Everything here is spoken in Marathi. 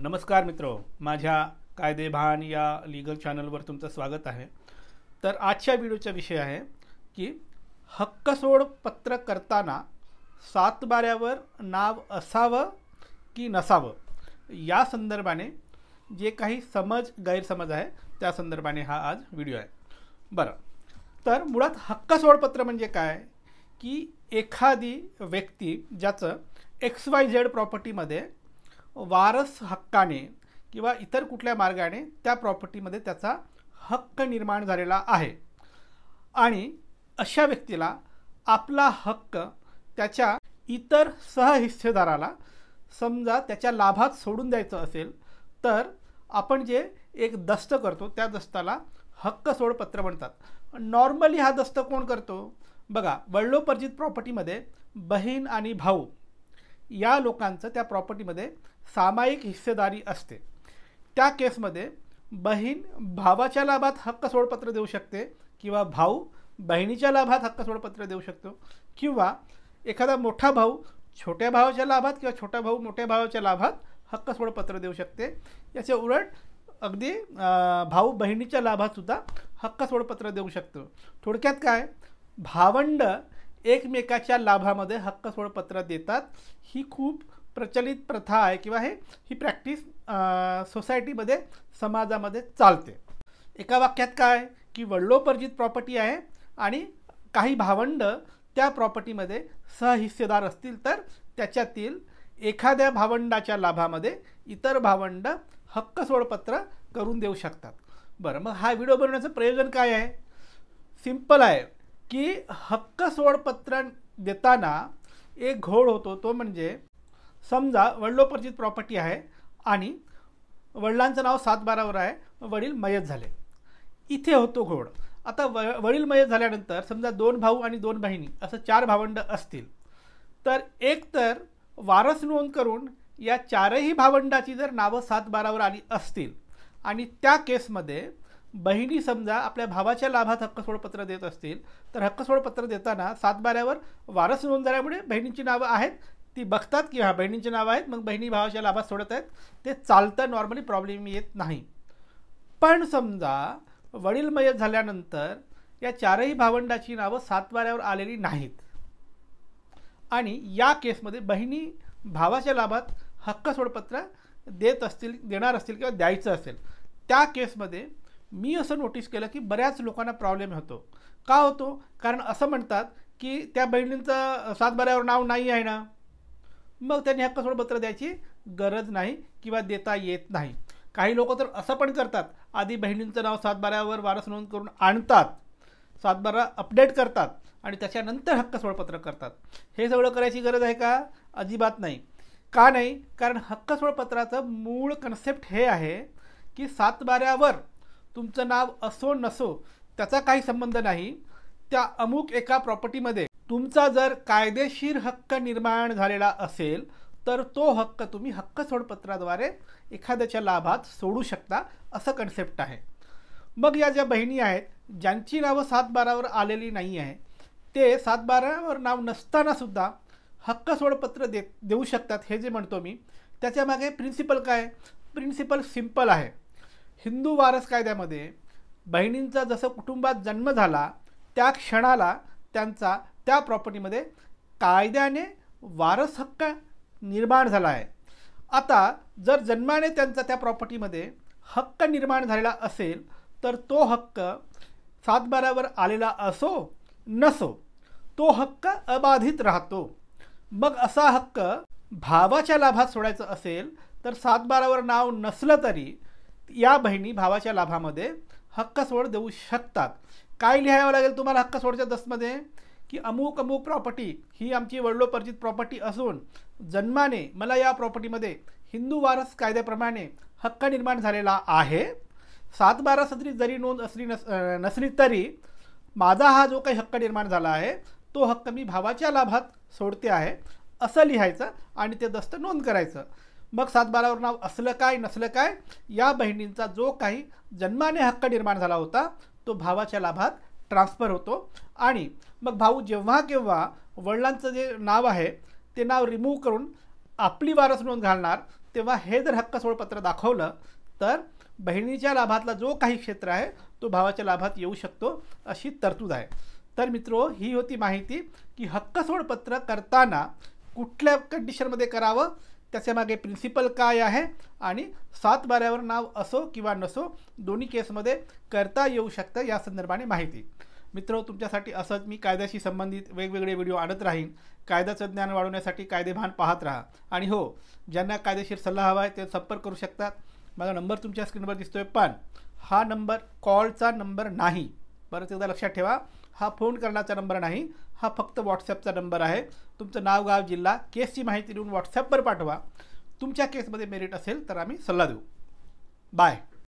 नमस्कार मित्रो माझ्या कायदेभान या लीगल चॅनलवर तुमचं स्वागत आहे तर आजच्या व्हिडिओचा विषय आहे की हक्कसोड पत्र करताना सातबाऱ्यावर नाव असावं की नसावं या संदर्भाने जे काही समज गैरसमज आहे त्या संदर्भाने हा आज व्हिडिओ आहे बरं तर मुळात हक्कसोडपत्र म्हणजे काय की एखादी व्यक्ती ज्याचं एक्स वाय झेड प्रॉपर्टीमध्ये वारस हक्काने किंवा इतर कुठल्या मार्गाने त्या प्रॉपर्टीमध्ये त्याचा हक्क निर्माण झालेला आहे आणि अशा व्यक्तीला आपला हक्क त्याच्या इतर सहहिस्सेदाराला समजा त्याच्या लाभात सोडून द्यायचं असेल तर आपण जे एक दस्त करतो त्या दस्ताला हक्क सोडपत्र म्हणतात नॉर्मली हा दस्त कोण करतो बघा वडलोपर्जित प्रॉपर्टीमध्ये बहीण आणि भाऊ या लोकांचं त्या प्रॉपर्टीमध्ये सामायिक हिस्सेदारी असते त्या केसमध्ये बहीण भावाच्या लाभात हक्क सोडपत्र देऊ शकते किंवा भाऊ बहिणीच्या लाभात हक्क सोडपत्र देऊ शकतो किंवा एखादा मोठा भाऊ छोट्या भावाच्या लाभात किंवा छोटा भाऊ मोठ्या भावाच्या लाभात हक्क सोडपत्र देऊ शकते याचे उलट अगदी भाऊ बहिणीच्या लाभातसुद्धा हक्क सोडपत्र देऊ शकतो थोडक्यात काय भावंड एकमेकाच्या लाभामध्ये हक्क सोडपत्र देतात ही खूप प्रचलित प्रथा आहे किंवा हे ही प्रॅक्टिस सोसायटीमध्ये समाजामध्ये चालते एका वाक्यात काय की वडलोपर्जित प्रॉपर्टी आहे आणि काही भावंड त्या प्रॉपर्टीमध्ये सहहिस्सेदार असतील तर त्याच्यातील एखाद्या भावंडाच्या लाभामध्ये इतर भावंड हक्क सोडपत्र करून देऊ शकतात बरं मग हा व्हिडिओ बनवण्याचं प्रयोजन काय आहे सिम्पल आहे की हक्क सोडपत्र देताना एक घोळ होतो तो म्हणजे समजा वडिलोपर्जित प्रॉपर्टी आहे आणि वडिलांचं नाव सात बारावर आहे वडील मयत झाले इथे होतो घोड आता व वडील मयत झाल्यानंतर समजा दोन भाऊ आणि दोन बहिणी असं चार भावंड असतील तर एक तर वारस नोंद करून या चारही भावंडाची जर नावं सात बारावर आली असतील आणि त्या केसमध्ये बहिणी समजा आपल्या भावाच्या लाभात हक्कसोडपत्र देत असतील तर हक्कसोडपत्र देताना सात बारावर वारस नोंद झाल्यामुळे बहिणींची नावं आहेत ती बघतात की हा बहिणींचे नाव आहेत मग बहिणी भावाच्या लाभात सोडत आहेत ते चालतं नॉर्मली प्रॉब्लेम येत नाही पण समजा वडील मयत झाल्यानंतर या चारही भावंडाची नावं सातवाऱ्यावर आलेली नाहीत आणि या केसमध्ये बहिणी भावाच्या लाभात हक्क सोडपत्र देत असतील देणार असतील किंवा द्यायचं असेल त्या केसमध्ये मी असं नोटीस केलं की बऱ्याच लोकांना प्रॉब्लेम होतो का होतो कारण असं म्हणतात की त्या बहिणींचं सातबाऱ्यावर नाव नाही आहे ना मग त्यांनी हक्क द्यायची गरज नाही किंवा देता येत नाही काही लोक तर असं पण करतात आधी बहिणींचं नाव सातबाऱ्यावर वारस नोंद करून आणतात सातबारा अपडेट करतात आणि त्याच्यानंतर हक्क करतात हे सगळं करायची गरज आहे का अजिबात नाही का नाही कारण हक्क मूळ कन्सेप्ट हे आहे की सातबाऱ्यावर तुमचं नाव असो नसो त्याचा काही संबंध नाही त्या अमुक एका प्रॉपर्टीमध्ये तुमचा जर कायदेशीर हक्क निर्माण झालेला असेल तर तो हक्क तुम्ही हक्क सोडपत्राद्वारे एखाद्याच्या लाभात सोडू शकता असं कन्सेप्ट आहे मग या ज्या बहिणी आहेत ज्यांची नावं सातबारावर आलेली नाही आहे ते सातबारावर नाव नसतानासुद्धा हक्क सोडपत्र दे देऊ शकतात हे जे म्हणतो मी त्याच्यामागे प्रिन्सिपल काय प्रिन्सिपल सिम्पल आहे हिंदू वारस कायद्यामध्ये बहिणींचा जसं कुटुंबात जन्म झाला त्या क्षणाला त्यांचा त्या प्रॉपर्टीमध्ये कायद्याने वारस हक्क निर्माण झाला आहे आता जर जन्माने त्यांचा त्या प्रॉपर्टीमध्ये हक्क निर्माण झालेला असेल तर तो हक्क सातबारावर आलेला असो नसो तो हक्क अबाधित राहतो मग असा हक्क भावाच्या लाभात सोडायचा असेल तर सातबारावर नाव नसलं तरी या बहिणी भावाच्या लाभामध्ये हक्क सोड देऊ शकतात काय लिहावं लागेल तुम्हाला हक्क सोडच्या दसमध्ये की अमुक अमुक प्रॉपर्टी ही आमची वडलोपर्जित प्रॉपर्टी असून जन्माने मला या प्रॉपर्टीमध्ये हिंदू वारस कायद्याप्रमाणे हक्क निर्माण झालेला आहे सात बारा सदरी जरी नोंद असली नस नसली तरी माझा हा जो काही हक्क निर्माण झाला आहे तो हक्क मी भावाच्या लाभात सोडते आहे असं लिहायचं आणि ते दस्त नोंद करायचं मग सातबारावर नाव असलं काय नसलं काय या बहिणींचा जो काही जन्माने हक्क निर्माण झाला होता तो भावाच्या लाभात ट्रान्सफर होतो आणि मग भाऊ जेव्हा केव्हा वडिलांचं जे नाव आहे ते नाव रिमूव्ह करून आपली वारस नोंद घालणार तेव्हा हे जर हक्क सोडपत्र दाखवलं तर बहिणीच्या लाभातला जो काही क्षेत्र आहे तो भावाच्या लाभात येऊ शकतो अशी तरतूद आहे तर मित्रो ही होती माहिती की हक्क सोडपत्र करताना कुठल्या कंडिशनमध्ये करावं त्याच्या मागे प्रिन्सिपल काय आहे आणि सात बाऱ्यावर नाव असो किंवा नसो दोन्ही केसमध्ये करता येऊ शकतं या संदर्भाने माहिती मित्र तुमच्यासाठी असंच मी कायद्याशी संबंधित वेगवेगळे व्हिडिओ आणत राहीन कायद्याचं ज्ञान वाढवण्यासाठी कायदेभान पाहत राहा आणि हो ज्यांना कायदेशीर सल्ला हवा आहे ते संपर्क करू शकतात माझा नंबर तुमच्या स्क्रीनवर दिसतोय पण हा नंबर कॉलचा नंबर नाही परत एकदा लक्षात ठेवा हा फोन करण्याचा नंबर नाही हा फक्त व्हॉट्सॲपचा नंबर आहे तुमचं नाव गाव जिल्हा केसची माहिती लिहून व्हॉट्सॲपवर पाठवा तुमच्या केसमध्ये मेरिट असेल तर आम्ही सल्ला देऊ बाय